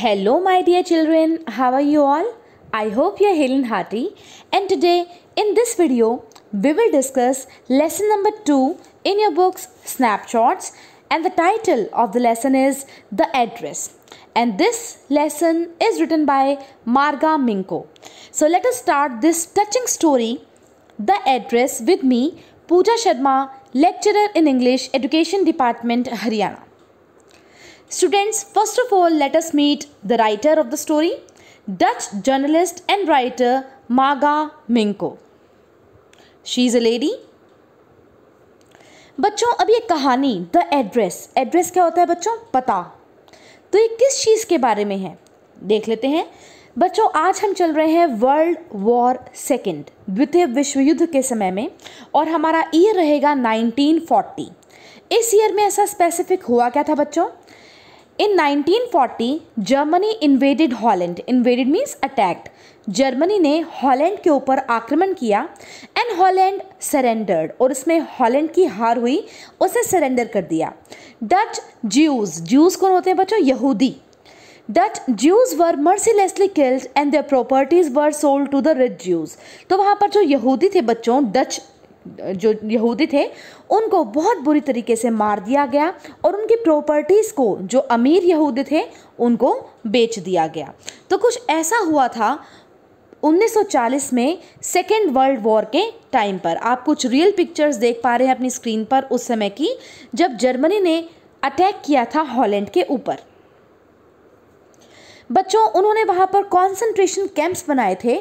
Hello, my dear children. How are you all? I hope you are hale and hearty. And today, in this video, we will discuss lesson number 2 in your books Snapshots. And the title of the lesson is The Address. And this lesson is written by Marga Minko. So, let us start this touching story, The Address, with me, Pooja Sharma, lecturer in English, Education Department, Haryana. Students, first of all, let us meet the writer of the story, Dutch journalist and writer maga Minko. She is a lady. बच्चों अब ये कहानी the address address क्या होता है बच्चों पता तो ये किस चीज़ के बारे में है देख लेते हैं बच्चों आज हम चल रहे हैं वर्ल्ड वॉर सेकेंड द्वितीय विश्व युद्ध के समय में और हमारा ईयर रहेगा 1940 इस ईयर में ऐसा स्पेसिफिक हुआ क्या था बच्चों In 1940, Germany invaded Holland. Invaded means attacked. Germany ने हॉलैंड के ऊपर आक्रमण किया एंड हॉलैंड सरेंडर्ड और इसमें हॉलैंड की हार हुई उसे सरेंडर कर दिया डच ज्यूज ज्यूज कौन होते हैं बच्चों यहूदी Dutch Jews were mercilessly killed and their properties were sold to the rich Jews तो वहाँ पर जो यहूदी थे बच्चों डच जो यहूदी थे उनको बहुत बुरी तरीके से मार दिया गया और उनकी प्रॉपर्टीज़ को जो अमीर यहूदी थे उनको बेच दिया गया तो कुछ ऐसा हुआ था 1940 में सेकेंड वर्ल्ड वॉर के टाइम पर आप कुछ रियल पिक्चर्स देख पा रहे हैं अपनी स्क्रीन पर उस समय की जब जर्मनी ने अटैक किया था हॉलैंड के ऊपर बच्चों उन्होंने वहाँ पर कॉन्सेंट्रेशन कैंप्स बनाए थे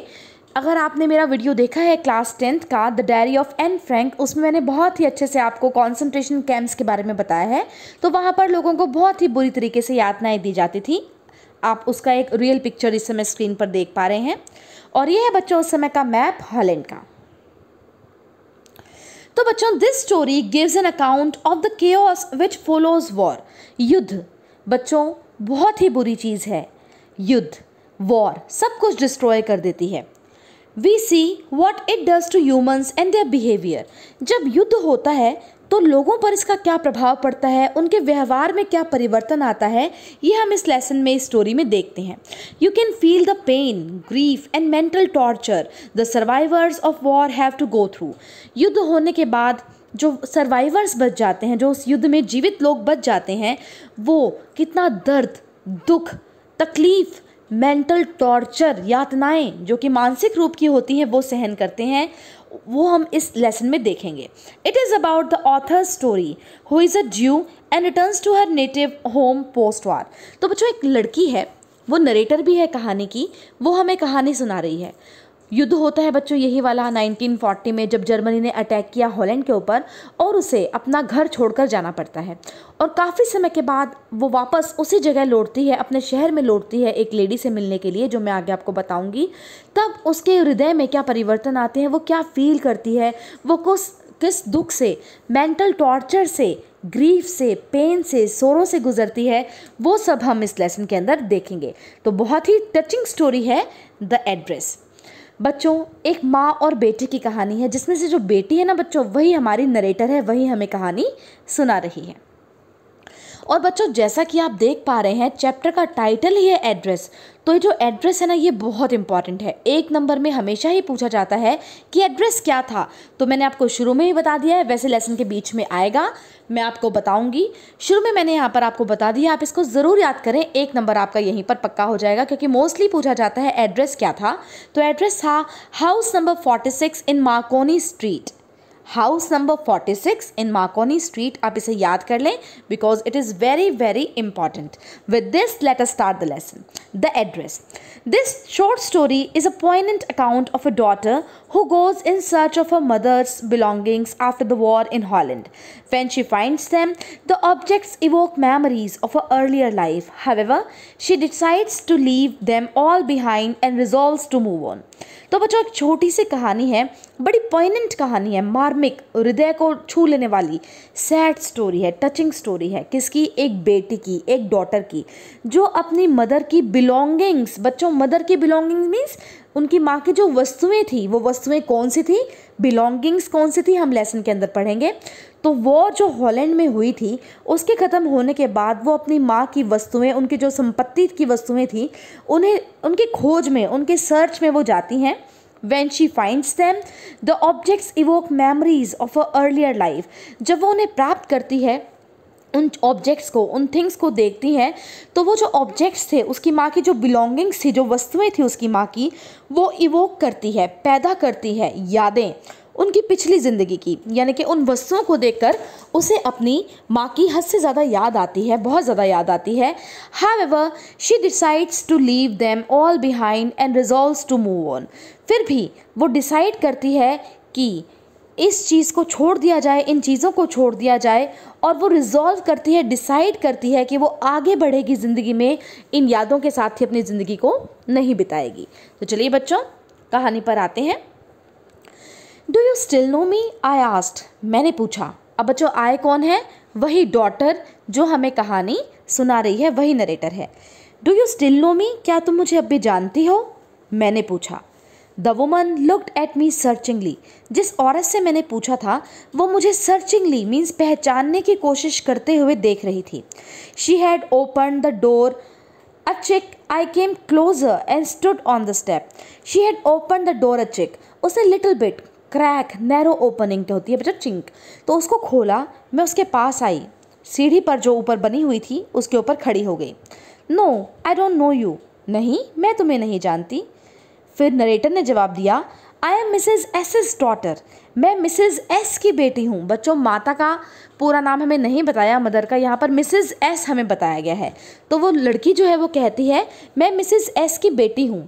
अगर आपने मेरा वीडियो देखा है क्लास टेंथ का the diary of Anne Frank उसमें मैंने बहुत ही अच्छे से आपको कंसंट्रेशन कैंप्स के बारे में बताया है तो वहाँ पर लोगों को बहुत ही बुरी तरीके से यातनाएँ दी जाती थी आप उसका एक रियल पिक्चर इस समय स्क्रीन पर देख पा रहे हैं और ये है बच्चों उस समय का मैप हॉलैंड का तो बच्चों this story gives an account of the के विच फॉलोज वॉर युद्ध बच्चों बहुत ही बुरी चीज़ है युद्ध वॉर सब कुछ डिस्ट्रॉय कर देती है we see what it does to humans and their behaviour जब युद्ध होता है तो लोगों पर इसका क्या प्रभाव पड़ता है उनके व्यवहार में क्या परिवर्तन आता है ये हम इस लेसन में इस स्टोरी में देखते हैं you can feel the pain grief and mental torture the survivors of war have to go through युद्ध होने के बाद जो सर्वाइवर्स बच जाते हैं जो उस युद्ध में जीवित लोग बच जाते हैं वो कितना दर्द दुख तकलीफ़ मेंटल टॉर्चर यातनाएं जो कि मानसिक रूप की होती हैं वो सहन करते हैं वो हम इस लेसन में देखेंगे it is about the author story who is a Jew and returns to her native home post war तो बच्चों एक लड़की है वो नरेटर भी है कहानी की वो हमें कहानी सुना रही है युद्ध होता है बच्चों यही वाला 1940 में जब जर्मनी ने अटैक किया हॉलैंड के ऊपर और उसे अपना घर छोड़कर जाना पड़ता है और काफ़ी समय के बाद वो वापस उसी जगह लौटती है अपने शहर में लौटती है एक लेडी से मिलने के लिए जो मैं आगे आपको बताऊंगी तब उसके हृदय में क्या परिवर्तन आते हैं वो क्या फील करती है वो कुछ किस दुख से मेंटल टॉर्चर से ग्रीफ से पेन से सोरों से गुजरती है वो सब हम इस लेसन के अंदर देखेंगे तो बहुत ही टचिंग स्टोरी है द एड्रेस बच्चों एक माँ और बेटे की कहानी है जिसमें से जो बेटी है ना बच्चों वही हमारी नरेटर है वही हमें कहानी सुना रही है और बच्चों जैसा कि आप देख पा रहे हैं चैप्टर का टाइटल ही है एड्रेस तो ये जो एड्रेस है ना ये बहुत इंपॉर्टेंट है एक नंबर में हमेशा ही पूछा जाता है कि एड्रेस क्या था तो मैंने आपको शुरू में ही बता दिया है वैसे लेसन के बीच में आएगा मैं आपको बताऊंगी शुरू में मैंने यहाँ पर आपको बता दिया आप इसको ज़रूर याद करें एक नंबर आपका यहीं पर पक्का हो जाएगा क्योंकि मोस्टली पूछा जाता है एड्रेस क्या था तो एड्रेस था house number forty six in Marconi street House number 46 in Marconi Street. आप इसे याद कर लें because it is very very important with this let the start the lesson the address this short story poignant account of a daughter who goes in search of her mother's belongings after the war in Holland. When she finds them, the objects evoke memories of her earlier life. However, she decides to leave them all behind and resolves to move on. तो बच्चों एक छोटी सी कहानी है बड़ी पॉइनेंट कहानी है मार्मिक हृदय को छू लेने वाली सैड स्टोरी है टचिंग स्टोरी है किसकी एक बेटी की एक डॉटर की जो अपनी मदर की बिलोंगिंग्स बच्चों मदर की बिलोंगिंग्स मीन्स उनकी माँ की जो वस्तुएं थी वो वस्तुएं कौन सी थी बिलोंगिंग्स कौन सी थी हम लेसन के अंदर पढ़ेंगे तो वो जो हॉलैंड में हुई थी उसके ख़त्म होने के बाद वो अपनी माँ की वस्तुएं उनकी जो संपत्ति की वस्तुएं थी उन्हें उनकी खोज में उनके सर्च में वो जाती हैं when she finds them the objects evoke memories of a earlier life जब वो उन्हें प्राप्त करती है उन ऑब्जेक्ट्स को उन थिंग्स को देखती हैं तो वो जो ऑब्जेक्ट्स थे उसकी माँ की जो बिलोंगिंग्स थी जो वस्तुएं थी उसकी माँ की वो इवोक करती है पैदा करती है यादें उनकी पिछली ज़िंदगी की यानी कि उन वस्तुओं को देखकर उसे अपनी माँ की हद से ज़्यादा याद आती है बहुत ज़्यादा याद आती है however she decides to leave them all behind and resolve to move on फिर भी वो डिसाइड करती है कि इस चीज़ को छोड़ दिया जाए इन चीज़ों को छोड़ दिया जाए और वो रिजॉल्व करती है डिसाइड करती है कि वो आगे बढ़ेगी ज़िंदगी में इन यादों के साथ ही अपनी ज़िंदगी को नहीं बिताएगी तो चलिए बच्चों कहानी पर आते हैं do you still know me I asked मैंने पूछा अब बच्चों आय कौन है वही डॉटर जो हमें कहानी सुना रही है वही नरेटर है do you still know me क्या तुम मुझे अब भी जानती हो मैंने पूछा the woman looked at me searchingly जिस औरत से मैंने पूछा था वो मुझे सर्चिंगली मीन्स पहचानने की कोशिश करते हुए देख रही थी she had open the door a chink I came closer and stood on the step she had open the door a chink उसने little bit crack narrow opening क्या होती है बेटा चिंक तो उसको खोला मैं उसके पास आई सीढ़ी पर जो ऊपर बनी हुई थी उसके ऊपर खड़ी हो गई no I don't know you नहीं मैं तुम्हें नहीं जानती फिर नरेटर ने जवाब दिया I am Mrs S S daughter मैं मिसेज एस की बेटी हूँ बच्चों माता का पूरा नाम हमें नहीं बताया मदर का यहाँ पर मिसेज एस हमें बताया गया है तो वो लड़की जो है वो कहती है मैं मिसेज एस की बेटी हूँ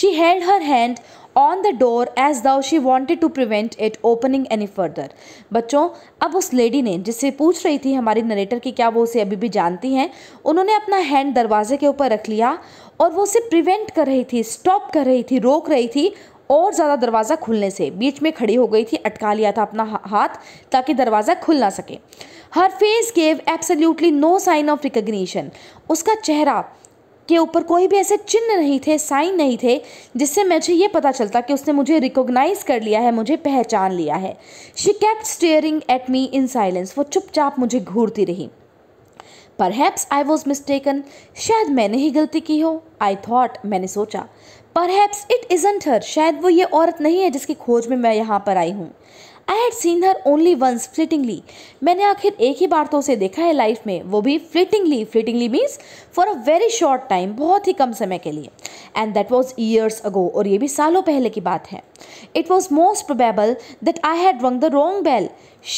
she held her hand on the door as though she wanted to prevent it opening any further बच्चों अब उस लेडी ने जिससे पूछ रही थी हमारी नरेटर की क्या वो उसे अभी भी जानती हैं उन्होंने अपना हैंड दरवाजे के ऊपर रख लिया और वो उसे प्रिवेंट कर रही थी स्टॉप कर रही थी रोक रही थी और ज़्यादा दरवाज़ा खुलने से बीच में खड़ी हो गई थी अटका लिया था अपना हाथ ताकि दरवाज़ा खुल ना सके her face gave absolutely no sign of recognition उसका चेहरा के ऊपर कोई भी ऐसे चिन्ह नहीं थे साइन नहीं थे जिससे मुझे ये पता चलता कि उसने मुझे रिकॉग्नाइज कर लिया है मुझे पहचान लिया है she kept staring at me in silence वो चुपचाप मुझे घूरती रही पर हैप्स आई वॉज मिस्टेकन शायद मैंने ही गलती की हो आई थॉट मैंने सोचा पर हैप्स इट इजेंट हर शायद वो ये औरत नहीं है जिसकी खोज में मैं यहाँ पर आई हूँ I had seen her only once flittingly मैंने आखिर एक ही बार तो उसे देखा है लाइफ में वो भी flittingly flittingly means for a very short time बहुत ही कम समय के लिए and that was years ago और ये भी सालों पहले की बात है it was most probable that I had rung the wrong bell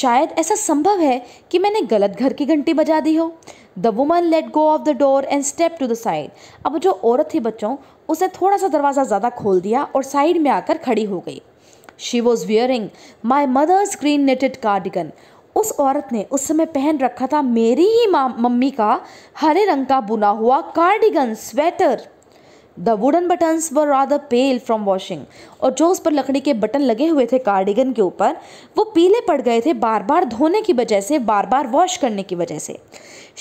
शायद ऐसा संभव है कि मैंने गलत घर की घंटी बजा दी हो the woman let go of the door and step to the side अब जो औरत थी बच्चों उसने थोड़ा सा दरवाज़ा ज़्यादा खोल दिया और साइड में आकर खड़ी हो गई she was wearing my mother's green knitted cardigan उस औरत ने उस समय पहन रखा था मेरी ही मम्मी का हरे रंग का बुना हुआ cardigan sweater the wooden buttons were rather pale from washing और जो उस पर लकड़ी के बटन लगे हुए थे कार्डिगन के ऊपर वो पीले पड़ गए थे बार बार धोने की वजह से बार बार वॉश करने की वजह से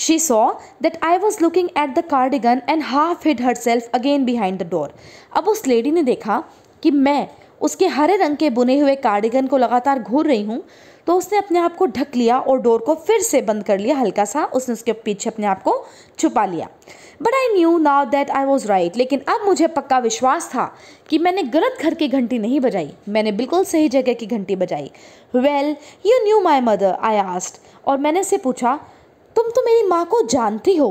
she saw that I was looking at the cardigan and half hid herself again behind the door अब उस लेडी ने देखा कि मैं उसके हरे रंग के बुने हुए कार्डिगन को लगातार घूर रही हूँ तो उसने अपने आप को ढक लिया और डोर को फिर से बंद कर लिया हल्का सा उसने उसके पीछे अपने आप को छुपा लिया but I knew now that I was right लेकिन अब मुझे पक्का विश्वास था कि मैंने गलत घर की घंटी नहीं बजाई मैंने बिल्कुल सही जगह की घंटी बजाई well you knew my mother I asked और मैंने उसे पूछा तुम तो मेरी माँ को जानती हो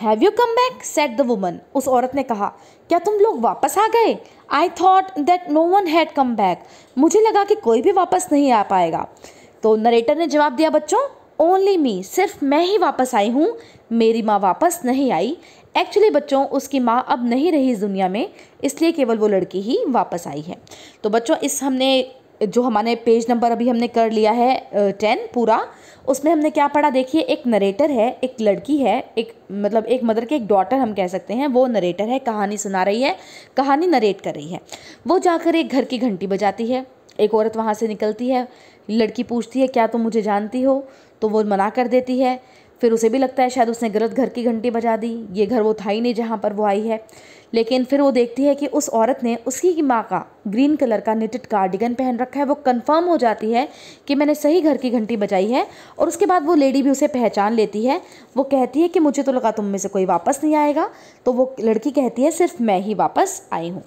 have you come back said the woman उस औरत ने कहा क्या तुम लोग वापस आ गए I thought that no one had come back मुझे लगा कि कोई भी वापस नहीं आ पाएगा तो नरेटर ने जवाब दिया बच्चों ओनली मी सिर्फ मैं ही वापस आई हूँ मेरी माँ वापस नहीं आई एक्चुअली बच्चों उसकी माँ अब नहीं रही इस दुनिया में इसलिए केवल वो लड़की ही वापस आई है तो बच्चों इस हमने जो हमारे पेज नंबर अभी हमने कर लिया है टेन पूरा उसमें हमने क्या पढ़ा देखिए एक नरेटर है एक लड़की है एक मतलब एक मदर के एक डॉटर हम कह सकते हैं वो नरेटर है कहानी सुना रही है कहानी नरेट कर रही है वो जाकर एक घर की घंटी बजाती है एक औरत वहाँ से निकलती है लड़की पूछती है क्या तुम तो मुझे जानती हो तो वो मना कर देती है फिर उसे भी लगता है शायद उसने गलत घर की घंटी बजा दी ये घर वो था ही नहीं जहाँ पर वो आई है लेकिन फिर वो देखती है कि उस औरत ने उसकी माँ का ग्रीन कलर का निटेड कार्डिगन पहन रखा है वो कंफर्म हो जाती है कि मैंने सही घर की घंटी बजाई है और उसके बाद वो लेडी भी उसे पहचान लेती है वो कहती है कि मुझे तो लगा तुम में से कोई वापस नहीं आएगा तो वो लड़की कहती है सिर्फ मैं ही वापस आई हूँ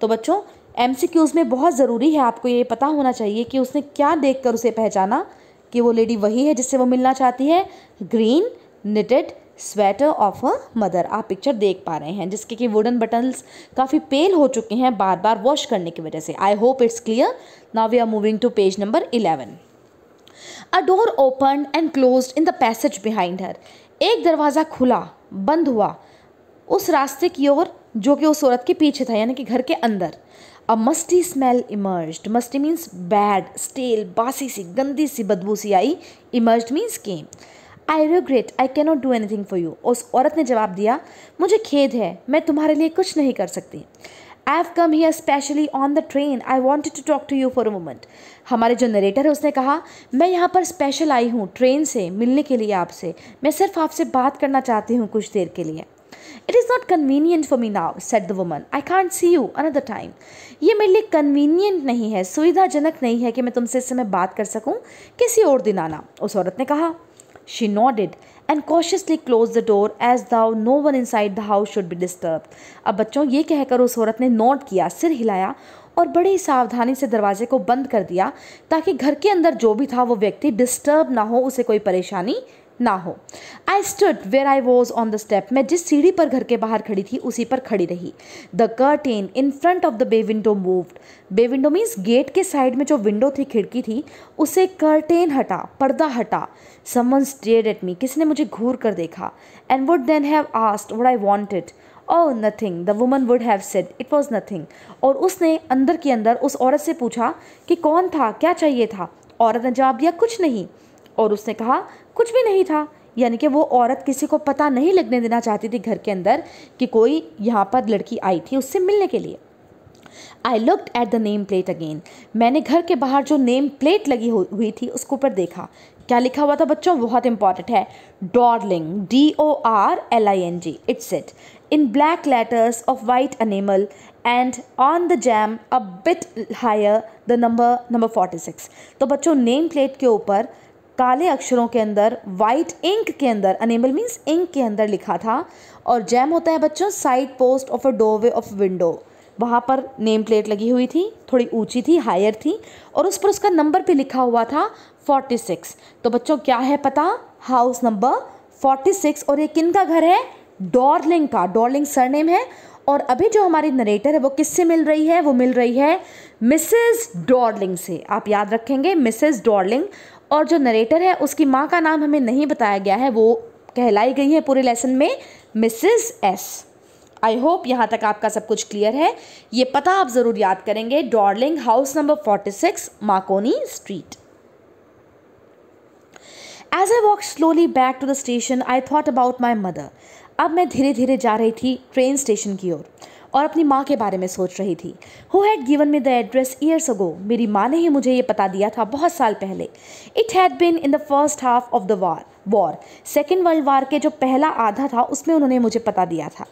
तो बच्चों एम में बहुत ज़रूरी है आपको ये पता होना चाहिए कि उसने क्या देख कर उसे पहचाना कि वो लेडी वही है जिससे वो मिलना चाहती है green knitted sweater of a mother आप पिक्चर देख पा रहे हैं जिसके कि वुडन बटन्स काफ़ी पेल हो चुके हैं बार बार वॉश करने की वजह से I hope it's clear now we are moving to page number eleven a door open and close in the passage behind her एक दरवाज़ा खुला बंद हुआ उस रास्ते की ओर जो कि उस औरत के पीछे था यानी कि घर के अंदर a musty smell emerge musty means bad stale बासी सी गंदी सी बदबू सी आई emerge means came I regret I cannot do anything for you उस औरत ने जवाब दिया मुझे खेद है मैं तुम्हारे लिए कुछ नहीं कर सकती I have come here specially on the train I wanted to talk to you for a moment हमारे जो नरेटर है उसने कहा मैं यहाँ पर स्पेशल आई हूँ ट्रेन से मिलने के लिए आपसे मैं सिर्फ आपसे बात करना चाहती हूँ कुछ देर के लिए it is not convenient for me now said the woman I can't see you another time ये मेरे लिए कन्वीनियंट नहीं है सुविधाजनक नहीं है कि मैं तुमसे इस समय बात कर सकूँ किसी और दिन आना उस औरत ने कहा She nodded and cautiously close the door as though no one inside the should should be disturb अब बच्चों ये कहकर उस औरत ने नोट किया सिर हिलाया और बड़ी सावधानी से दरवाजे को बंद कर दिया ताकि घर के अंदर जो भी था वो व्यक्ति डिस्टर्ब ना हो उसे कोई परेशानी ना हो I stood where I was on the step मैं जिस सीढ़ी पर घर के बाहर खड़ी थी उसी पर खड़ी रही the curtain in front of the bay window moved bay window means gate के साइड में जो विंडो थी खिड़की थी उसे कर्टेन हटा पर्दा हटा समन स्टेड एट मी किसी ने मुझे घूर कर देखा and would then have asked would I it oh nothing the woman would have said it was nothing और उसने अंदर के अंदर उस औरत से पूछा कि कौन था क्या चाहिए था औरत ने जवाब दिया कुछ नहीं और उसने कहा कुछ भी नहीं था यानी कि वो औरत किसी को पता नहीं लगने देना चाहती थी घर के अंदर कि कोई यहाँ पर लड़की आई थी उससे मिलने के लिए I looked at the name plate again मैंने घर के बाहर जो नेम प्लेट लगी हुई थी उसके ऊपर देखा क्या लिखा हुआ था बच्चों बहुत इंपॉर्टेंट है Dorling D O R L I N G it's it in black letters of white enamel and on the jamb a bit higher the number number forty six तो बच्चों नेम प्लेट के ऊपर काले अक्षरों के अंदर white ink के अंदर अनेबल मीन्स इंक के अंदर लिखा था और जैम होता है बच्चों side post of a doorway of window वहाँ पर नेम प्लेट लगी हुई थी थोड़ी ऊंची थी हायर थी और उस पर उसका नंबर भी लिखा हुआ था 46 तो बच्चों क्या है पता हाउस नंबर 46 और ये किन का घर है डॉर्लिंग का डॉर्लिंग सरनेम है और अभी जो हमारी नरेटर है वो किससे मिल रही है वो मिल रही है मिसेस डॉर्लिंग से आप याद रखेंगे मिसेस डॉर्लिंग और जो नरेटर है उसकी माँ का नाम हमें नहीं बताया गया है वो कहलाई गई है पूरे लेसन में मिसिज़ एस आई होप यहाँ तक आपका सब कुछ क्लियर है ये पता आप ज़रूर याद करेंगे Dorling house number forty six Marconi street as I walk slowly back to the station I thought about my mother अब मैं धीरे धीरे जा रही थी ट्रेन स्टेशन की ओर और अपनी माँ के बारे में सोच रही थी who had given me the address years ago मेरी माँ ने ही मुझे ये पता दिया था बहुत साल पहले it had been in the first half of the war war second world war के जो पहला आधा था उसमें उन्होंने मुझे पता दिया था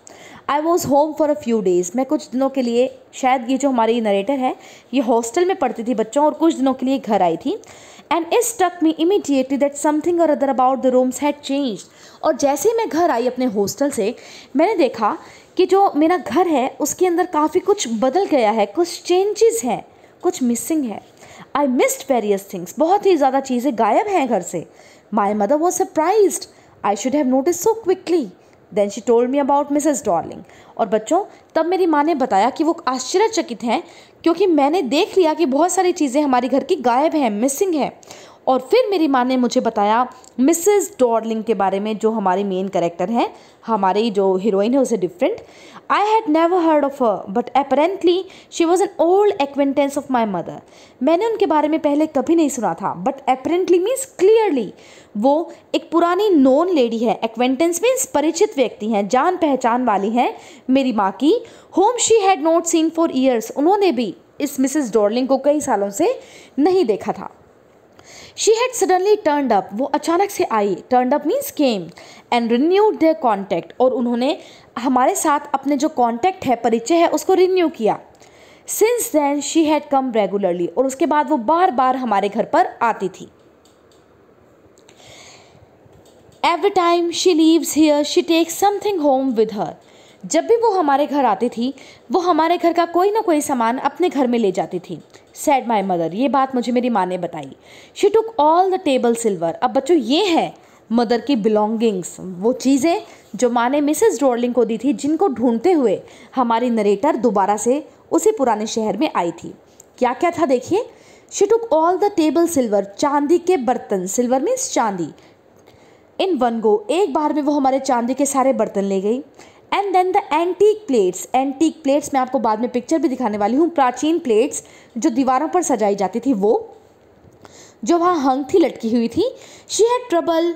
I was home for a few days मैं कुछ दिनों के लिए शायद ये जो हमारी नरेटर है ये हॉस्टल में पढ़ती थी बच्चों और कुछ दिनों के लिए घर आई थी and is struck me immediately that something or other about the rooms had change और जैसे ही मैं घर आई अपने हॉस्टल से मैंने देखा कि जो मेरा घर है उसके अंदर काफ़ी कुछ बदल गया है कुछ चेंजेस हैं कुछ मिसिंग है आई मिस्ड वेरियस थिंग्स बहुत ही ज़्यादा चीज़ें गायब हैं घर से my mother was surprise I should have notice so quickly then she told me about Mrs Dorling और बच्चों तब मेरी माँ ने बताया कि वो आश्चर्यचकित हैं क्योंकि मैंने देख लिया कि बहुत सारी चीज़ें हमारे घर की गायब हैं मिसिंग हैं और फिर मेरी माँ ने मुझे बताया मिसेस डॉर्लिंग के बारे में जो हमारे मेन करेक्टर हैं हमारी जो हीरोइन है उसे different I had never heard of a but apparently she was an old acquaintance of my mother मैंने उनके बारे में पहले कभी नहीं सुना था बट अपरेंटली मीन्स क्लियरली वो एक पुरानी नॉन लेडी है एक्वेंटेंस मीन्स परिचित व्यक्ति हैं जान पहचान वाली हैं मेरी माँ की whom she had not seen for years उन्होंने भी इस मिसेस डॉर्लिंग को कई सालों से नहीं देखा था she had suddenly turned up वो अचानक से आई turned up means came and renewed their contact और उन्होंने हमारे साथ अपने जो कॉन्टैक्ट है परिचय है उसको रिन्यू किया since then she had come regularly और उसके बाद वो बार बार हमारे घर पर आती थी every time she leaves here she takes something home with her जब भी वो हमारे घर आती थी वो हमारे घर का कोई ना कोई सामान अपने घर में ले जाती थी सैड माई मदर ये बात मुझे मेरी माँ ने बताई she took all the table silver अब बच्चों ये है मदर की बिलोंगिंग्स वो चीज़ें जो माँ ने मिसेस डॉर्लिंग को दी थी जिनको ढूंढते हुए हमारी नरेटर दोबारा से उसी पुराने शहर में आई थी क्या क्या था देखिए she took all the table silver चांदी के बर्तन सिल्वर मीन्स चांदी इन वन गो एक बार में वो हमारे चांदी के सारे बर्तन ले गई and then the antique plates antique plates मैं आपको बाद में पिक्चर भी दिखाने वाली हूँ प्राचीन प्लेट्स जो दीवारों पर सजाई जाती थी वो जो वहाँ हंग थी लटकी हुई थी she had trouble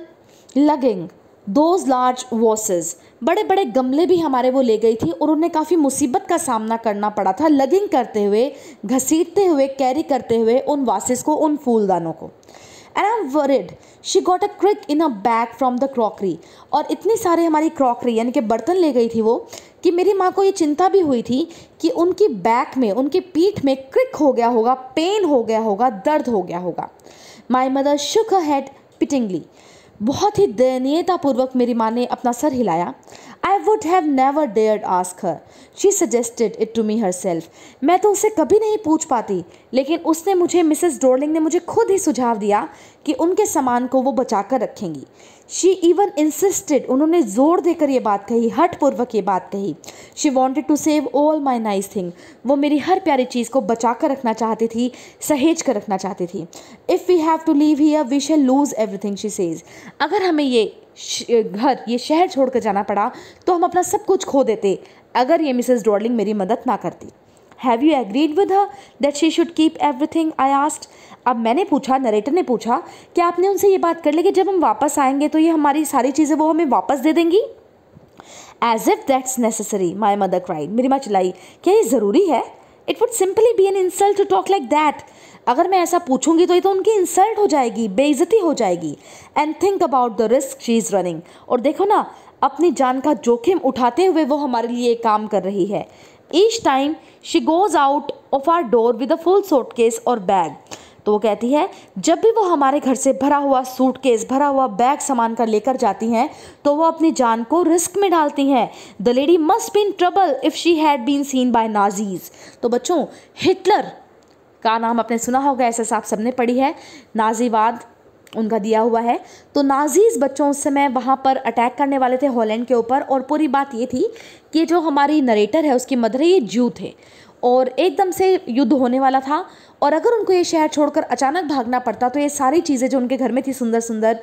lugging those large vases बड़े बड़े गमले भी हमारे वो ले गई थी और उन्हें काफ़ी मुसीबत का सामना करना पड़ा था लगिंग करते हुए घसीटते हुए कैरी करते हुए उन वासेस को उन फूलदानों को and I am worried she got a crick in a back from the crockery और इतनी सारी हमारी क्रॉकरी यानी कि बर्तन ले गई थी वो कि मेरी माँ को ये चिंता भी हुई थी कि उनकी बैक में उनकी पीठ में क्रिक हो गया होगा पेन हो गया होगा दर्द हो गया होगा माई मदर शुक हैड पिटिंगली बहुत ही दयनीयतापूर्वक मेरी माँ ने अपना सर हिलाया I would have never dare ask her she suggested it to me herself मैं तो उसे कभी नहीं पूछ पाती लेकिन उसने मुझे मिसेस डोरलिंग ने मुझे खुद ही सुझाव दिया कि उनके सामान को वो बचा कर रखेंगी शी इवन इंसिस्टेड उन्होंने जोर देकर ये बात कही हट पूर्वक ये बात कही she wanted to save all my nice thing वो मेरी हर प्यारी चीज़ को बचा कर रखना चाहती थी सहेज कर रखना चाहती थी if we have to leave here we shall lose everything she says अगर हमें ये घर ये शहर छोड़कर जाना पड़ा तो हम अपना सब कुछ खो देते अगर ये मिसेस डॉर्लिंग मेरी मदद ना करती have you agreed with her that she should keep everything I asked अब मैंने पूछा नरेटर ने पूछा कि आपने उनसे ये बात कर ली कि जब हम वापस आएंगे तो ये हमारी सारी चीज़ें वो हमें वापस दे देंगी as if that's necessary my mother cried मेरी माँ चिल्लाई क्या ये ज़रूरी है it would simply be an insult to talk like that अगर मैं ऐसा पूछूंगी तो ये तो उनकी इंसल्ट हो जाएगी बेइज्जती हो जाएगी and think about the risk she is running और देखो ना अपनी जान का जोखिम उठाते हुए वो हमारे लिए काम कर रही है each time she goes out of our door with a full suitcase और बैग तो वो कहती है जब भी वो हमारे घर से भरा हुआ सूट केस भरा हुआ बैग सामान कर लेकर जाती हैं तो वो अपनी जान को रिस्क में डालती हैं the lady must been trouble if she had been seen by Nazis तो बच्चों हिटलर का नाम आपने सुना होगा ऐसे साहब सबने पढ़ी है नाजीवाद उनका दिया हुआ है तो नाजीज़ बच्चों उस समय वहाँ पर अटैक करने वाले थे हॉलैंड के ऊपर और पूरी बात ये थी कि जो हमारी नरेटर है उसकी मदर है ये जू थे और एकदम से युद्ध होने वाला था और अगर उनको ये शहर छोड़कर अचानक भागना पड़ता तो ये सारी चीज़ें जो उनके घर में थी सुंदर सुंदर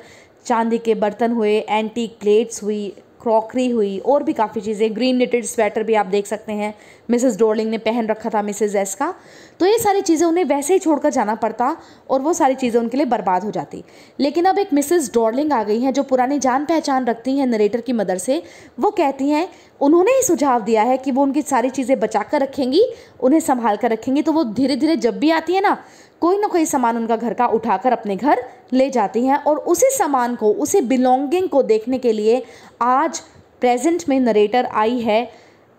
चांदी के बर्तन हुए एंटी प्लेट्स हुई क्रॉकरी हुई और भी काफ़ी चीज़ें ग्रीन निटेड स्वेटर भी आप देख सकते हैं मिसेस डोर्लिंग ने पहन रखा था मिसेस एस का तो ये सारी चीज़ें उन्हें वैसे ही छोड़कर जाना पड़ता और वो सारी चीज़ें उनके लिए बर्बाद हो जाती लेकिन अब एक मिसेस डोर्लिंग आ गई हैं जो पुरानी जान पहचान रखती हैं नरेटर की मदर से वो कहती हैं उन्होंने ही सुझाव दिया है कि वो उनकी सारी चीज़ें बचा कर रखेंगी उन्हें संभाल कर रखेंगी तो वो धीरे धीरे जब भी आती है ना कोई ना कोई सामान उनका घर का उठाकर अपने घर ले जाती हैं और उसी सामान को उसी बिलोंगिंग को देखने के लिए आज प्रेजेंट में नरेटर आई है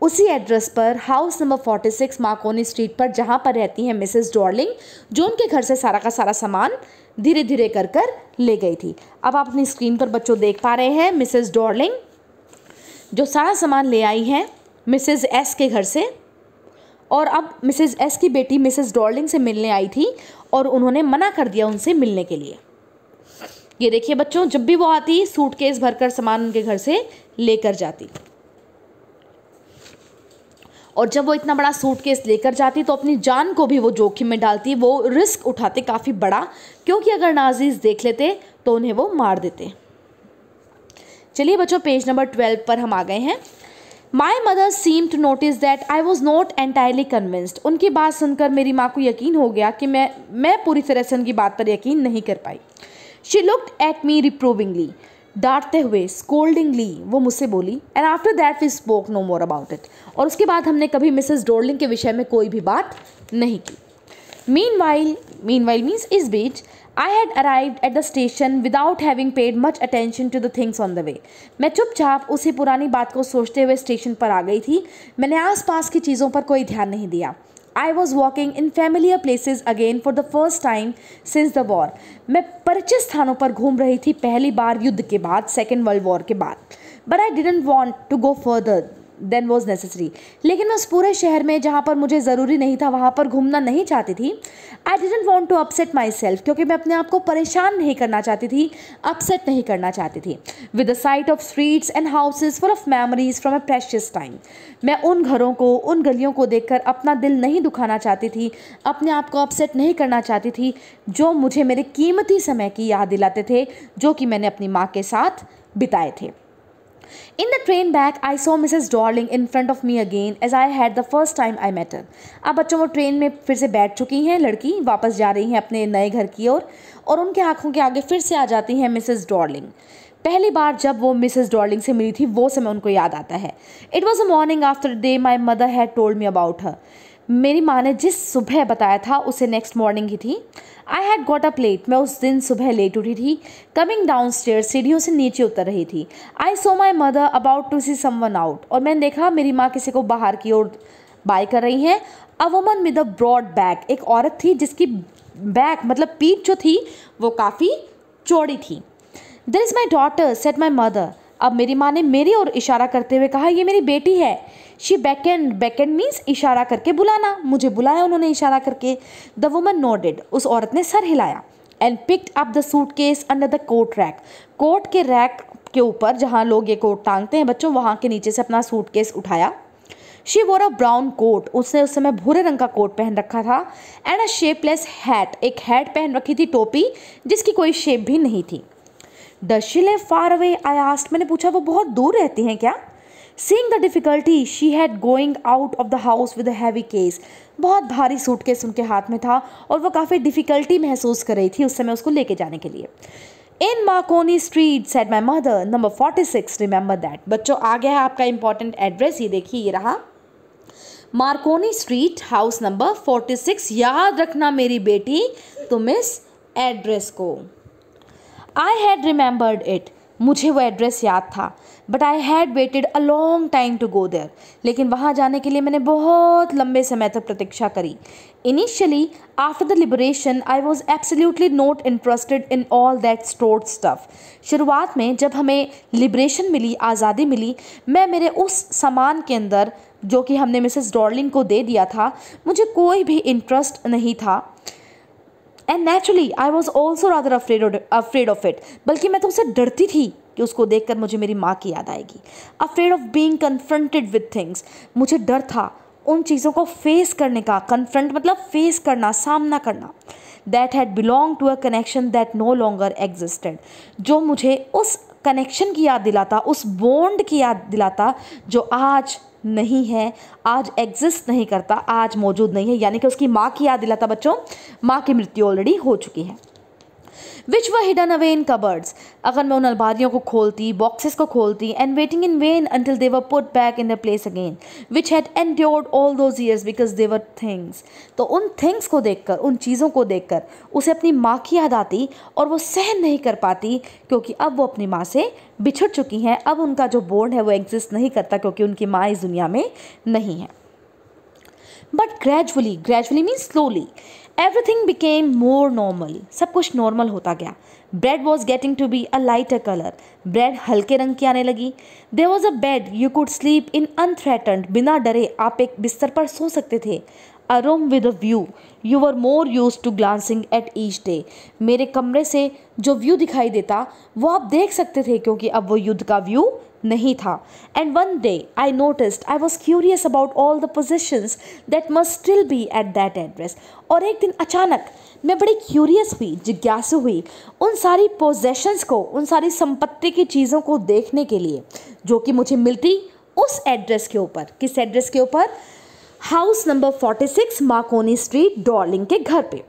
उसी एड्रेस पर house number forty six Marconi street पर जहाँ पर रहती हैं मिसेस डॉर्लिंग जो उनके घर से सारा का सारा सामान धीरे धीरे कर कर ले गई थी अब आप अपनी स्क्रीन पर बच्चों देख पा रहे हैं मिसेस डॉर्लिंग जो सारा सामान ले आई हैं मिसेस एस के घर से और अब मिसेस एस की बेटी मिसेस डॉर्लिंग से मिलने आई थी और उन्होंने मना कर दिया उनसे मिलने के लिए ये देखिए बच्चों जब भी वो आती सूटकेस भरकर सामान उनके घर से लेकर जाती और जब वो इतना बड़ा सूटकेस लेकर जाती तो अपनी जान को भी वो जोखिम में डालती वो रिस्क उठाते काफ़ी बड़ा क्योंकि अगर नाजीज़ देख लेते तो उन्हें वो मार देते चलिए बच्चों पेज नंबर ट्वेल्व पर हम आ गए हैं my mother seem to notice that I was not entirely convinced उनकी बात सुनकर मेरी माँ को यकीन हो गया कि मैं मैं पूरी तरह से उनकी बात पर यकीन नहीं कर पाई she look at me reprovingly डांटते हुए स्कोल्डिंगली वो मुझसे बोली and after that we spoke no more about it और उसके बाद हमने कभी मिसेस डोल्डिंग के विषय में कोई भी बात नहीं की meanwhile meanwhile means इस बीच I had arrive at the station without having paid much attention to the things on the way मैं चुपचाप उसी पुरानी बात को सोचते हुए स्टेशन पर आ गई थी मैंने आसपास की चीज़ों पर कोई ध्यान नहीं दिया I was walking in familiar places again for the first time since the war मैं परिचित स्थानों पर घूम रही थी पहली बार युद्ध के बाद सेकेंड वर्ल्ड वॉर के बाद but I didn't want to go further than was necessary लेकिन मैं उस पूरे शहर में जहाँ पर मुझे ज़रूरी नहीं था वहाँ पर घूमना नहीं चाहती थी I didn't want to upset myself क्योंकि मैं अपने आप को परेशान नहीं करना चाहती थी अपसेट नहीं करना चाहती थी with the sight of streets and houses full of memories from a precious time मैं उन घरों को उन गलियों को कर अपना दिल नहीं दुखाना चाहती थी अपने आप को अपसेट नहीं करना चाहती थी जो मुझे मेरे कीमती समय की याद दिलाते थे जो कि मैंने अपनी माँ के साथ बिताए थे In the train back, I saw Mrs. Darling in front of me again as I had the first time I met her. अब बच्चों वो ट्रेन में फिर से बैठ चुकी हैं लड़की वापस जा रही हैं अपने नए घर की ओर और, उनके आँखों के आगे फिर से आ जाती हैं मिसेज डॉर्लिंग पहली बार जब वो मिसेज डॉर्लिंग से मिली थी वो समय उनको याद आता है it was a morning after day my mother had told me about her मेरी माँ ने जिस सुबह बताया था उसे नेक्स्ट मॉर्निंग ही थी I had got up late मैं उस दिन सुबह लेट उठी थी कमिंग डाउन स्टेयर सीढ़ियों से नीचे उतर रही थी I saw my mother about to see someone out और मैंने देखा मेरी माँ किसी को बाहर की ओर बाय कर रही हैं a woman with a broad back एक औरत थी जिसकी बैग मतलब पीठ जो थी वो काफ़ी चौड़ी थी there is my daughter said my mother अब मेरी माँ ने मेरी ओर इशारा करते हुए कहा ये मेरी बेटी है she beckoned beckoned means इशारा करके बुलाना मुझे बुलाया उन्होंने इशारा करके द वुमन नोडेड उस औरत ने सर हिलाया and picked up the suitcase under the coat rack coat के रैक के ऊपर जहाँ लोग ये कोट टांगते हैं बच्चों वहाँ के नीचे से अपना सूट केस उठाया शी वोर अ ब्राउन कोट उसने उस समय भूरे रंग का कोट पहन रखा था एंड अ शेपलेस हैट एक हैट पहन रखी थी टोपी जिसकी कोई शेप भी नहीं थी do she live far away I asked मैंने पूछा वो बहुत दूर रहती हैं क्या seeing the difficulty she had going out of the house with heavy case बहुत भारी सूटकेस उनके हाथ में था और वो काफ़ी डिफ़िकल्टी महसूस कर रही थी उस समय उसको लेके जाने के लिए in Marconi street said my mother number forty six remember that बच्चों आ गया है आपका इंपॉर्टेंट एड्रेस ये देखिए ये रहा Marconi street house number forty six याद रखना मेरी बेटी तुम इस एड्रेस को आई हैड रिमेंबर्ड इट मुझे वो एड्रेस याद था but I had waited a long time to go there लेकिन वहाँ जाने के लिए मैंने बहुत लंबे समय तक प्रतीक्षा करी initially after the liberation I was absolutely not interested in all that stored stuff शुरुआत में जब हमें लिबरेशन मिली आज़ादी मिली मैं मेरे उस सामान के अंदर जो कि हमने मिसेस डॉर्लिंग को दे दिया था मुझे कोई भी इंटरेस्ट नहीं था and naturally I was also rather afraid afraid of it बल्कि मैं तो उसे डरती थी कि उसको देखकर मुझे मेरी माँ की याद आएगी afraid of being confronted with things मुझे डर था उन चीज़ों को फेस करने का कन्फ्रंट मतलब फेस करना सामना करना that had belong to a connection that no longer existed जो मुझे उस कनेक्शन की याद दिलाता उस बॉन्ड की याद दिलाता जो आज नहीं है आज एग्जिस्ट नहीं करता आज मौजूद नहीं है यानी कि उसकी माँ की याद दिलाता बच्चों माँ की मृत्यु ऑलरेडी हो चुकी है विच व हिडन अवे इन कबर्ड्स अगर मैं उन अलमारियों को खोलती बॉक्सेस को खोलती and waiting in vain until they were put back in the place again which had endured all those years because they were things तो उन थिंग्स को देखकर उन चीज़ों को देखकर उसे अपनी माँ की याद आती और वो सहन नहीं कर पाती क्योंकि अब वो अपनी माँ से बिछड़ चुकी हैं अब उनका जो बोर्ड है वो एग्जिस्ट नहीं करता क्योंकि उनकी माँ इस दुनिया में नहीं है but gradually gradually means slowly everything became more normal सब कुछ नॉर्मल होता गया bread was getting to be a lighter colour bread हल्के रंग की आने लगी there was a bed you could sleep in unthreatened बिना डरे आप एक बिस्तर पर सो सकते थे a room with a view you are more use to glancing at each day मेरे कमरे से जो व्यू दिखाई देता वो आप देख सकते थे क्योंकि अब वो युद्ध का व्यू नहीं था and one day I noticed I was curious about all the possessions that must still be at that address और एक दिन अचानक मैं बड़ी क्यूरियस हुई जिज्ञासु हुई उन सारी पोजेशंस को उन सारी संपत्ति की चीज़ों को देखने के लिए जो कि मुझे मिलती उस एड्रेस के ऊपर किस एड्रेस के ऊपर house number forty six Marconi street Dorling के घर पे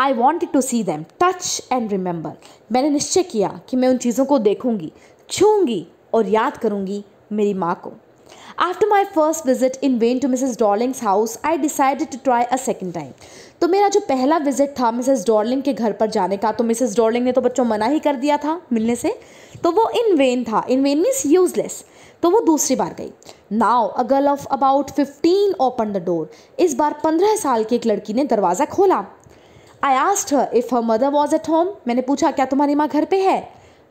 I want to see them touch and remember मैंने निश्चय किया कि मैं उन चीज़ों को देखूंगी छूंगी और याद करूंगी मेरी माँ को after my first visit in vain to Mrs Dorling's house I decided to try a second time तो मेरा जो पहला विजिट था मिसेज डॉर्लिंग के घर पर जाने का तो मिसेज डॉर्लिंग ने तो बच्चों मना ही कर दिया था मिलने से तो वो इन वेन था इन वेन मीन्स यूजलेस तो वो दूसरी बार गई now a girl of about fifteen open the door इस बार पंद्रह साल की एक लड़की ने दरवाज़ा खोला I asked her if her mother was at home मैंने पूछा क्या तुम्हारी माँ घर पे है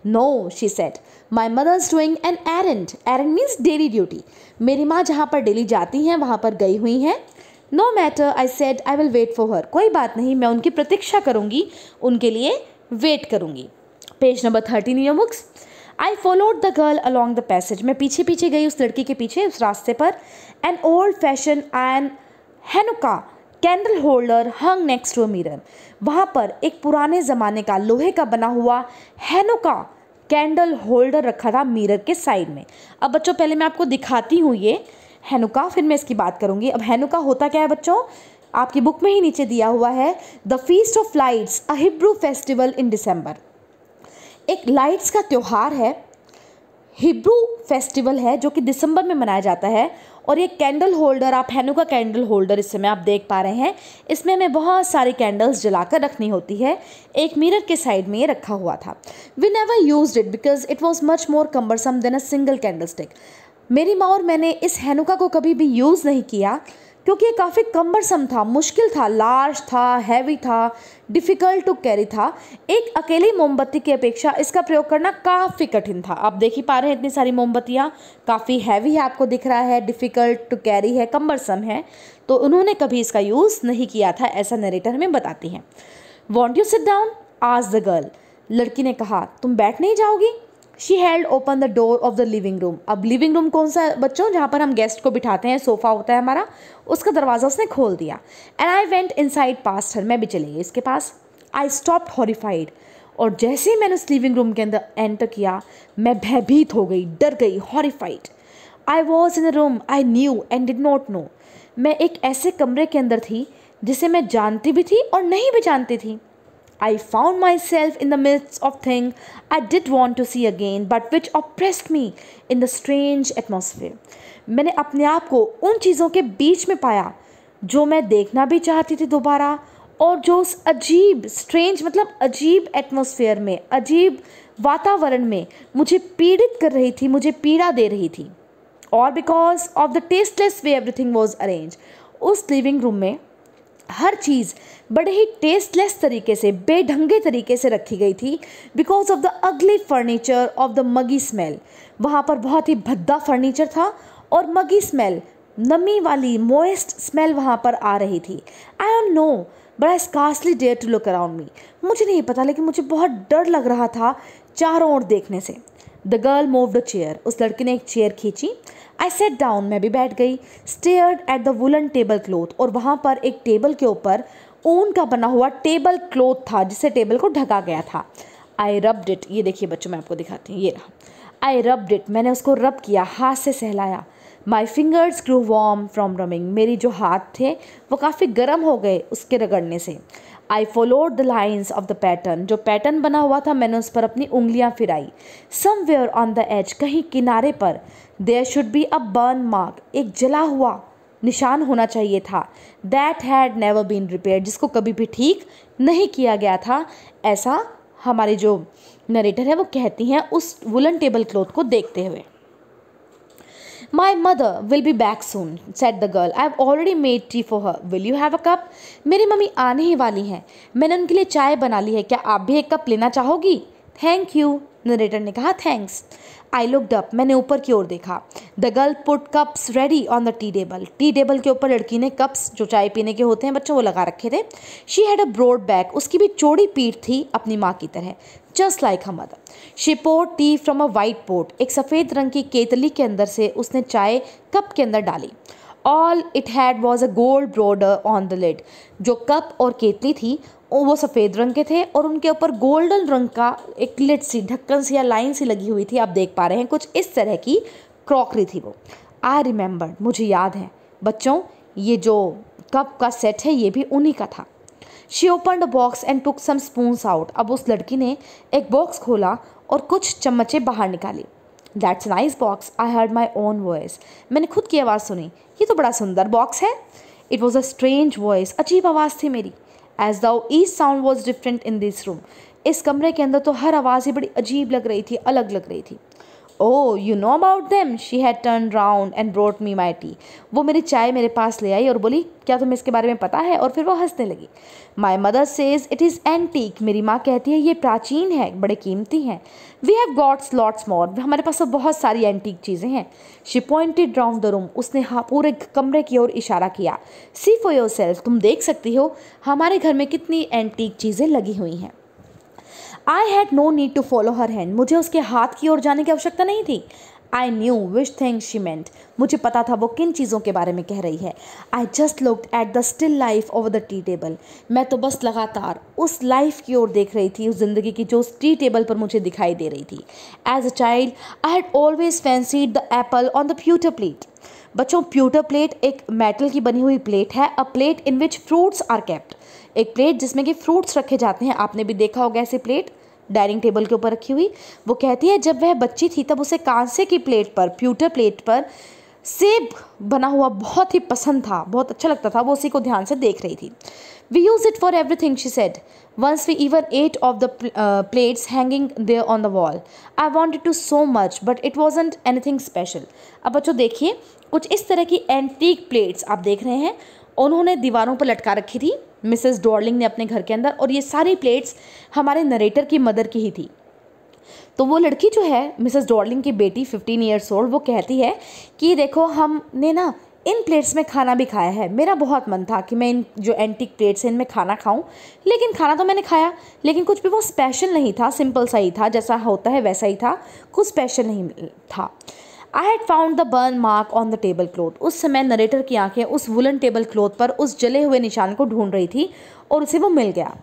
no she said my mother's doing an errand errand means daily duty मेरी माँ जहाँ पर डेली जाती हैं वहाँ पर गई हुई हैं no matter I said I will wait for her कोई बात नहीं मैं उनकी प्रतीक्षा करूँगी उनके लिए वेट करूँगी page number thirteen your books I followed the girl along the passage मैं पीछे पीछे गई उस लड़की के पीछे उस रास्ते पर an old fashion an Hanukkah candle holder hung next to mirror वहाँ पर एक पुराने ज़माने का लोहे का बना हुआ हैनो का कैंडल होल्डर रखा था मिरर के साइड में अब बच्चों पहले मैं आपको दिखाती हूँ ये हैनुका फिर मैं इसकी बात करूँगी अब हैनुका होता क्या है बच्चों आपकी बुक में ही नीचे दिया हुआ है the feast of lights a Hebrew festival in December एक लाइट्स का त्यौहार है हिब्रू फेस्टिवल है जो कि दिसंबर में मनाया जाता है और ये कैंडल होल्डर आप हेनुका कैंडल होल्डर इस समय आप देख पा रहे हैं इसमें हमें बहुत सारी कैंडल्स जलाकर रखनी होती है एक मिरर के साइड में ये रखा हुआ था we never use it because it was much more cumbersome than a single candle stick मेरी माँ और मैंने इस हेनुका को कभी भी यूज़ नहीं किया क्योंकि ये काफ़ी कम्बरसम था मुश्किल था लार्ज था हैवी था डिफ़िकल्ट टू कैरी था एक अकेली मोमबत्ती की अपेक्षा इसका प्रयोग करना काफ़ी कठिन था आप देख ही पा रहे हैं इतनी सारी मोमबत्तियाँ काफ़ी हैवी है आपको दिख रहा है डिफ़िकल्ट टू कैरी है कम्बरसम है तो उन्होंने कभी इसका यूज़ नहीं किया था ऐसा नरेटर हमें बताती हैं वॉन्ट यू सिट डाउन आज द गर्ल लड़की ने कहा तुम बैठ नहीं जाओगी she held open the door of the living room अब लिविंग रूम कौन सा बच्चों जहाँ पर हम गेस्ट को बिठाते हैं सोफ़ा होता है हमारा उसका दरवाज़ा उसने खोल दिया and I went inside past her मैं भी चली गई इसके पास आई स्टॉप हॉरीफाइड और जैसे ही मैंने उस लिविंग रूम के अंदर एंटर किया मैं भयभीत हो गई डर गई horrified I was in a room I knew and did not know मैं एक ऐसे कमरे के अंदर थी जिसे मैं जानती भी थी और नहीं भी जानती थी I found myself in the midst of things I did want to see again but which oppressed me in the strange atmosphere. मैंने अपने आप को उन चीज़ों के बीच में पाया जो मैं देखना भी चाहती थी दोबारा और जो उस अजीब स्ट्रेंज मतलब अजीब एटमोसफेयर में अजीब वातावरण में मुझे पीड़ित कर रही थी मुझे पीड़ा दे रही थी और because of the tasteless way everything was arrange उस लिविंग रूम में हर चीज़ बड़े ही टेस्टलेस तरीके से बेढंगे तरीके से रखी गई थी because of the ugly furniture of the muggy smell वहाँ पर बहुत ही भद्दा फर्नीचर था और मगी स्मेल नमी वाली मोइस्ट स्मेल वहाँ पर आ रही थी आई डोंट नो बड़ा scarcely dare to look around me मुझे नहीं पता लेकिन मुझे बहुत डर लग रहा था चारों ओर देखने से the girl move the chair उस लड़की ने एक चेयर खींची आई सेट डाउन मैं भी बैठ गई stared at the woollen table cloth और वहाँ पर एक टेबल के ऊपर ऊन का बना हुआ टेबल क्लोथ था जिससे टेबल को ढका गया था आई रब डिट ये देखिए बच्चों मैं आपको दिखाती हूँ ये रहा आई रब डिट मैंने उसको रब किया हाथ से सहलाया my fingers grew warm from rubbing मेरी जो हाथ थे वो काफ़ी गर्म हो गए उसके रगड़ने से I followed the lines of the pattern जो पैटर्न बना हुआ था मैंने उस पर अपनी उंगलियाँ फिराई समवेयर ऑन द एज कहीं किनारे पर there should be a burn mark एक जला हुआ निशान होना चाहिए था that had never been repair जिसको कभी भी ठीक नहीं किया गया था ऐसा हमारे जो नरेटर है वो कहती हैं उस वुलन टेबल क्लॉथ को देखते हुए my mother will be back soon said the girl I have already made tea for her will you have a cup मेरी मम्मी आने ही वाली हैं मैंने उनके लिए चाय बना ली है क्या आप भी एक कप लेना चाहोगी थैंक यू नरेटर ने कहा थैंक्स आई लुक अप मैंने ऊपर की ओर देखा the girl put cups ready on the tea table tea table के ऊपर लड़की ने कप्स जो चाय पीने के होते हैं बच्चों वो लगा रखे थे she had a broad back उसकी भी चौड़ी पीठ थी अपनी माँ की तरह just like a mother she pour tea from a white pot एक सफ़ेद रंग की केतली के अंदर से उसने चाय कप के अंदर डाली all it had was a gold border on the lid जो कप और केतली थी वो सफ़ेद रंग के थे और उनके ऊपर गोल्डन रंग का एक लिट सी ढक्कन सी या लाइन सी लगी हुई थी आप देख पा रहे हैं कुछ इस तरह की क्रॉकरी थी वो आई रिमेंबर मुझे याद है बच्चों ये जो कप का सेट है ये भी उन्हीं का था she open the box and took some spoons out अब उस लड़की ने एक बॉक्स खोला और कुछ चम्मचे बाहर निकाली that's nice box I heard my own voice मैंने खुद की आवाज़ सुनी ये तो बड़ा सुंदर बॉक्स है it was a strange voice अजीब आवाज़ थी मेरी as though the sound was different in this room इस कमरे के अंदर तो हर आवाज़ ही बड़ी अजीब लग रही थी अलग लग रही थी oh you know about them she had turn round and brought me my tea वो मेरी चाय मेरे पास ले आई और बोली क्या तुम्हें इसके बारे में पता है और फिर वो हंसने लगी my mother says it is antique मेरी माँ कहती है ये प्राचीन है बड़े कीमती हैं we have got lots more हमारे पास अब तो बहुत सारी एंटीक चीज़ें हैं she pointed round the room उसने हाँ पूरे कमरे की ओर इशारा किया सी फॉर योर सेल्फ तुम देख सकती हो हमारे घर में कितनी एंटीक चीज़ें लगी हुई हैं I had no need to follow her hand मुझे उसके हाथ की ओर जाने की आवश्यकता नहीं थी I knew which thing she meant मुझे पता था वो किन चीज़ों के बारे में कह रही है I just look at the still life over the tea table मैं तो बस लगातार उस लाइफ की ओर देख रही थी उस ज़िंदगी की जो उस टी टेबल पर मुझे दिखाई दे रही थी as a child I had always fancied the apple on the pewter plate बच्चों प्यूटर प्लेट एक मेटल की बनी हुई प्लेट है a plate in which fruits are kept एक प्लेट जिसमें कि फ्रूट्स रखे जाते हैं आपने भी देखा होगा ऐसी प्लेट डाइनिंग टेबल के ऊपर रखी हुई वो कहती है जब वह बच्ची थी तब उसे कांसे की प्लेट पर प्यूटर प्लेट पर सेब बना हुआ बहुत ही पसंद था बहुत अच्छा लगता था वो उसी को ध्यान से देख रही थी we use it for everything she said once we even ate off the plates hanging there on the wall I want to so much but it wasn't thing special अब बच्चों देखिए कुछ इस तरह की एंटीक प्लेट्स आप देख रहे हैं उन्होंने दीवारों पर लटका रखी थी मिसेस डॉर्लिंग ने अपने घर के अंदर और ये सारी प्लेट्स हमारे नरेटर की मदर की ही थी तो वो लड़की जो है मिसेस डॉर्लिंग की बेटी फिफ्टीन ईयर्स ओल्ड वो कहती है कि देखो हमने ना इन प्लेट्स में खाना भी खाया है मेरा बहुत मन था कि मैं इन जो एंटिक प्लेट्स हैं इनमें खाना खाऊं लेकिन खाना तो मैंने खाया लेकिन कुछ भी वो स्पेशल नहीं था सिंपल सा ही था जैसा होता है वैसा ही था कुछ स्पेशल नहीं था I had found the burn mark on the table cloth उस समय नरेटर की आंखें उस वुलन टेबल क्लोथ पर उस जले हुए निशान को ढूंढ रही थी और उसे वो मिल गया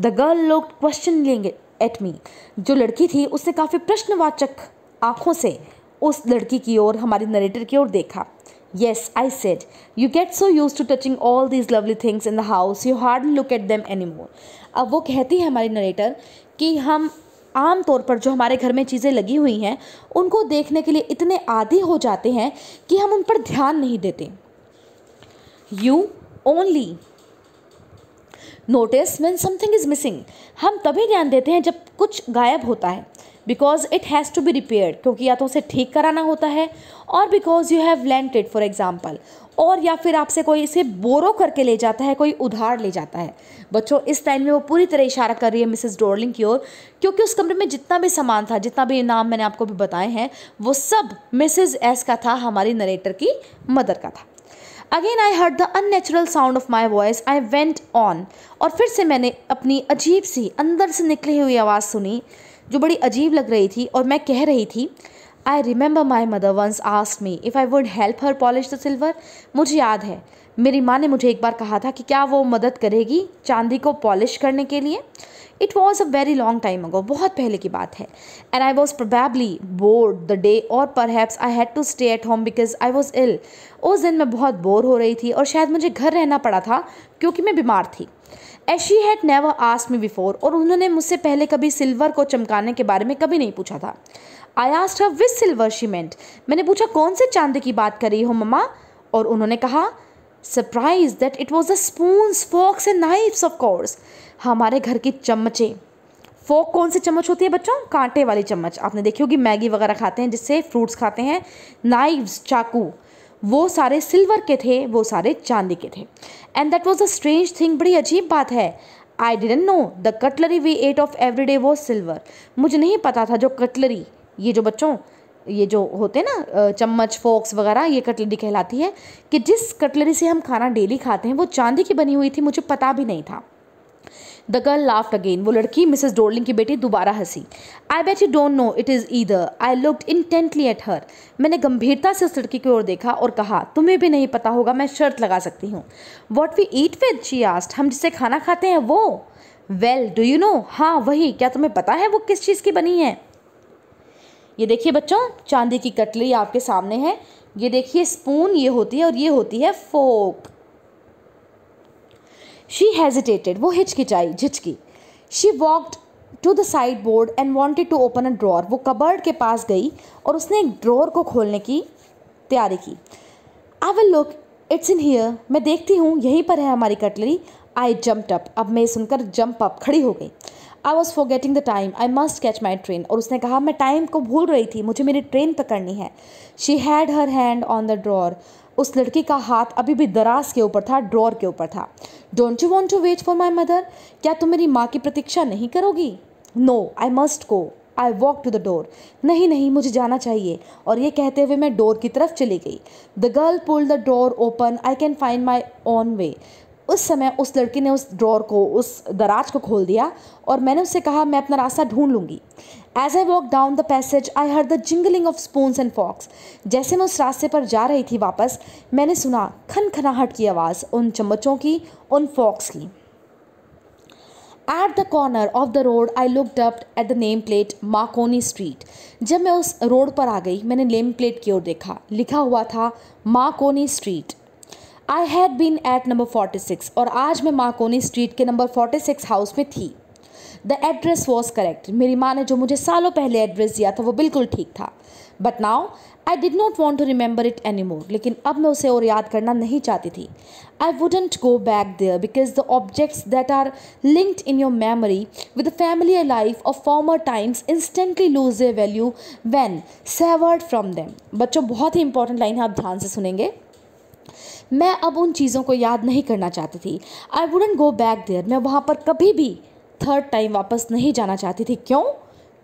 the girl looked questioningly at me जो लड़की थी उसने काफ़ी प्रश्नवाचक आँखों से उस लड़की की ओर हमारी नरेटर की ओर देखा I I you get so used to touching all these lovely things in the house you you look at them any more अब वो कहती है हमारी नरेटर कि हम आम तौर पर जो हमारे घर में चीज़ें लगी हुई हैं उनको देखने के लिए इतने आदि हो जाते हैं कि हम उन पर ध्यान नहीं देते you only notice when something is missing हम तभी ध्यान देते हैं जब कुछ गायब होता है because it has to be repair क्योंकि या तो उसे ठीक कराना होता है और because you have lent for example और या फिर आपसे कोई इसे बोरो करके ले जाता है कोई उधार ले जाता है बच्चों इस टाइम में वो पूरी तरह इशारा कर रही है मिसेस डोरलिंग की ओर क्योंकि उस कमरे में जितना भी सामान था जितना भी नाम मैंने आपको भी बताए हैं वो सब मिसेस एस का था हमारी नरेटर की मदर का था again I heard the unnatural sound of my voice I went on और फिर से मैंने अपनी अजीब सी अंदर से निकली हुई आवाज़ सुनी जो बड़ी अजीब लग रही थी और मैं कह रही थी I remember my mother once asked me if I would help her polish the silver मुझे याद है मेरी माँ ने मुझे एक बार कहा था कि क्या वो मदद करेगी चांदी को पॉलिश करने के लिए it was a very long time ago बहुत पहले की बात है and I was probably bored the day or perhaps I had to stay at home because I was ill उस दिन मैं बहुत बोर हो रही थी और शायद मुझे घर रहना पड़ा था क्योंकि मैं बीमार थी as she had never asked me before और उन्होंने मुझसे पहले कभी सिल्वर को चमकाने के बारे में कभी नहीं पूछा था आई आस्ट हर विस सिल्वर शी मेंट मैंने पूछा कौन से चांदी की बात कर रही हो मम्मा और उन्होंने कहा surprise that it was a spoons forks and knifes of course हमारे घर की चम्मचें फोक कौन सी चम्मच होती है बच्चों कांटे वाली चम्मच आपने देखी होगी मैगी वगैरह खाते हैं जिससे फ्रूट्स खाते हैं नाइव्स चाकू वो सारे सिल्वर के थे वो सारे चांदी के थे and that was a strange thing बड़ी अजीब बात है I didn't know the cutlery we ate off every day was silver मुझे नहीं पता था जो कटलरी ये जो बच्चों ये जो होते ना चम्मच फोक्स वगैरह ये कटलरी कहलाती है कि जिस कटलरी से हम खाना डेली खाते हैं वो चांदी की बनी हुई थी मुझे पता भी नहीं था द गर्ल लाफ्ट अगेन वो लड़की मिसेस डोरलिंग की बेटी दोबारा हंसी I bet you don't know it is either I look intently at her मैंने गंभीरता से उस लड़की की ओर देखा और कहा तुम्हें भी नहीं पता होगा मैं शर्त लगा सकती हूँ what we eat with she asked हम जिसे खाना खाते हैं वो वेल डू यू नो हाँ वही क्या तुम्हें पता है वो किस चीज़ की बनी है ये देखिए बच्चों चांदी की कटली आपके सामने है ये देखिए स्पून ये होती है और ये होती है फोक शी हेजिटेटेड वो हिचकिचाई झिचकी she walked to the sideboard and wanted to open a drawer वो कबर्ड के पास गई और उसने एक ड्रॉर को खोलने की तैयारी की I will look it's in here मैं देखती हूँ यहीं पर है हमारी कटलरी आई जम्प अप अब मैं सुनकर जम्प अप खड़ी हो गई I was forgetting the time I must catch my train और उसने कहा मैं टाइम को भूल रही थी मुझे मेरी ट्रेन पकड़नी है she had her hand on the drawer उस लड़की का हाथ अभी भी दराज के ऊपर था ड्रॉर के ऊपर था don't you want to wait for my mother क्या तुम मेरी माँ की प्रतीक्षा नहीं करोगी no I must go I walk to the door नहीं नहीं मुझे जाना चाहिए और ये कहते हुए मैं डोर की तरफ चली गई the girl pull the door open I can find my own way उस समय उस लड़की ने उस ड्रॉर को उस दराज को खोल दिया और मैंने उससे कहा मैं अपना रास्ता ढूंढ लूँगी as I walk down the passage I hear the jingling of spoon and forks जैसे मैं उस रास्ते पर जा रही थी वापस मैंने सुना खन खनाहट की आवाज़ उन चम्मचों की उन फॉक्स की at the corner of the road I looked up at the name plate Marconi Street जब मैं उस रोड पर आ गई मैंने नेम प्लेट की ओर देखा लिखा हुआ था Marconi Street I had been at number forty six और आज मैं माकोनी स्ट्रीट के नंबर फोर्टी सिक्स हाउस में थी द एड्रेस वॉज करेक्ट मेरी माँ ने जो मुझे सालों पहले एड्रेस दिया था वो बिल्कुल ठीक था but now I did not want to remember it any more लेकिन अब मैं उसे और याद करना नहीं चाहती थी I wouldn't go back there because the objects that are linked in your memory with the family life of former times instantly lose their value when severed from them बच्चों बहुत ही इंपॉर्टेंट लाइन है आप ध्यान से सुनेंगे मैं अब उन चीज़ों को याद नहीं करना चाहती थी I wouldn't go back there मैं वहाँ पर कभी भी थर्ड टाइम वापस नहीं जाना चाहती थी क्यों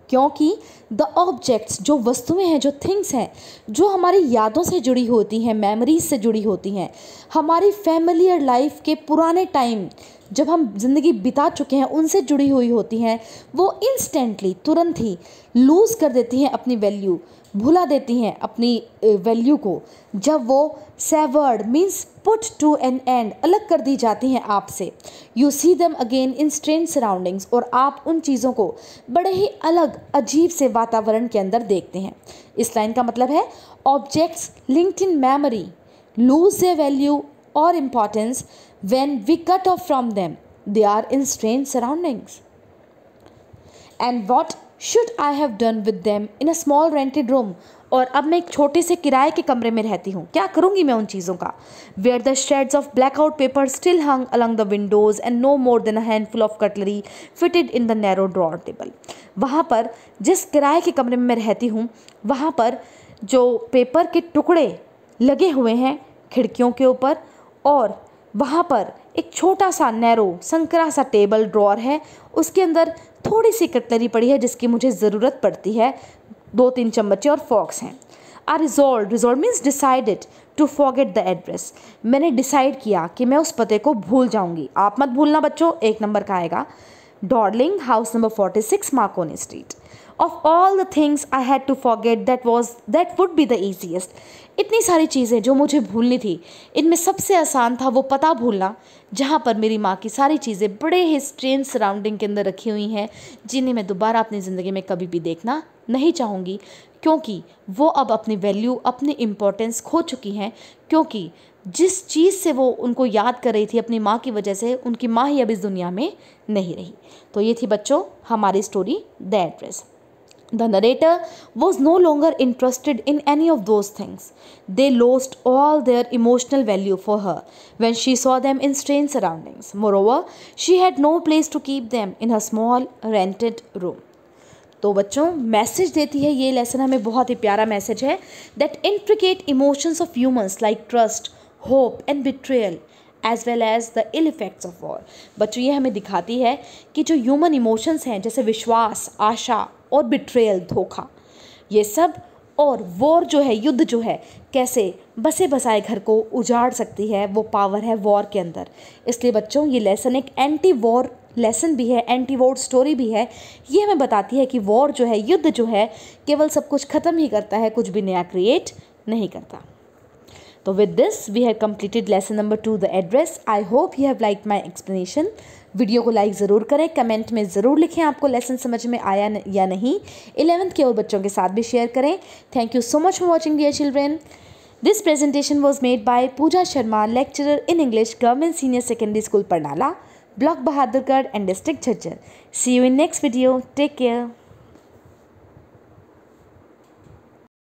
क्योंकि द ऑब्जेक्ट्स जो वस्तुएं हैं जो थिंग्स हैं जो हमारी यादों से जुड़ी होती हैं मेमोरीज से जुड़ी होती हैं हमारी फैमिली और लाइफ के पुराने टाइम जब हम ज़िंदगी बिता चुके हैं उनसे जुड़ी हुई होती हैं वो इंस्टेंटली तुरंत ही लूज़ कर देती हैं अपनी वैल्यू भुला देती हैं अपनी वैल्यू को जब वो severed means put to an end अलग कर दी जाती हैं आपसे you see them again in strange surroundings और आप उन चीज़ों को बड़े ही अलग अजीब से वातावरण के अंदर देखते हैं इस लाइन का मतलब है objects linked in memory lose a value और importance when we cut off from them they are in strange surroundings and what should I have done with them in a small rented room और अब मैं एक छोटे से किराए के कमरे में रहती हूँ क्या करूँगी मैं उन चीज़ों का where the shades of black out paper still hung along the windows and no more than a handful of cutlery fitted in the narrow drawer table वहाँ पर जिस किराए के कमरे में मैं रहती हूँ वहाँ पर जो पेपर के टुकड़े लगे हुए हैं खिड़कियों के ऊपर और वहाँ पर एक छोटा सा नैरो संकरा सा टेबल ड्रॉर है उसके अंदर थोड़ी सी कटलरी पड़ी है जिसकी मुझे ज़रूरत पड़ती है दो तीन चम्मचे और फॉक्स हैं a resolve resolve means decided to forget the address मैंने डिसाइड किया कि मैं उस पते को भूल जाऊंगी आप मत भूलना बच्चों एक नंबर का आएगा Dorling house number forty six Marconi street of all the things I had to forget that was that would be the easiest इतनी सारी चीज़ें जो मुझे भूलनी थी इनमें सबसे आसान था वो पता भूलना जहाँ पर मेरी माँ की सारी चीज़ें बड़े ही स्ट्रेन सराउंडिंग के अंदर रखी हुई हैं जिन्हें मैं दोबारा अपनी ज़िंदगी में कभी भी देखना नहीं चाहूँगी क्योंकि वो अब अपनी वैल्यू अपनी इम्पोर्टेंस खो चुकी हैं क्योंकि जिस चीज़ से वो उनको याद कर रही थी अपनी माँ की वजह से उनकी माँ ही अब इस दुनिया में नहीं रही तो ये थी बच्चों हमारी story the address The narrator was no longer interested in any of those things. They lost all their emotional value for her when she saw them in strange surroundings. Moreover, she had no place to keep them in her small rented room. तो बच्चों message देती है ये lesson हमें बहुत ही प्यारा message है that intricate emotions of humans like trust hope and betrayal as well as the ill effects of war बच्चों ये हमें दिखाती है कि जो ह्यूमन इमोशंस हैं जैसे विश्वास आशा और बिट्रेयल धोखा ये सब और वॉर जो है युद्ध जो है कैसे बसे बसाए घर को उजाड़ सकती है वो पावर है वॉर के अंदर इसलिए बच्चों ये लेसन एक एंटी वॉर लेसन भी है एंटी वॉर स्टोरी भी है ये हमें बताती है कि वॉर जो है युद्ध जो है केवल सब कुछ ख़त्म ही करता है कुछ भी नया क्रिएट नहीं करता तो with this we have completed lesson number two the address I hope you have like my explanation video को लाइक ज़रूर करें कमेंट में ज़रूर लिखें आपको लेसन समझ में आया न, या नहीं इलेवंथ के और बच्चों के साथ भी शेयर करें thank you so much for watching dear children this presentation was made by Pooja Sharma lecturer in English government senior secondary school Parnala block Bahadurgarh and district Jhajjar see you in next video take care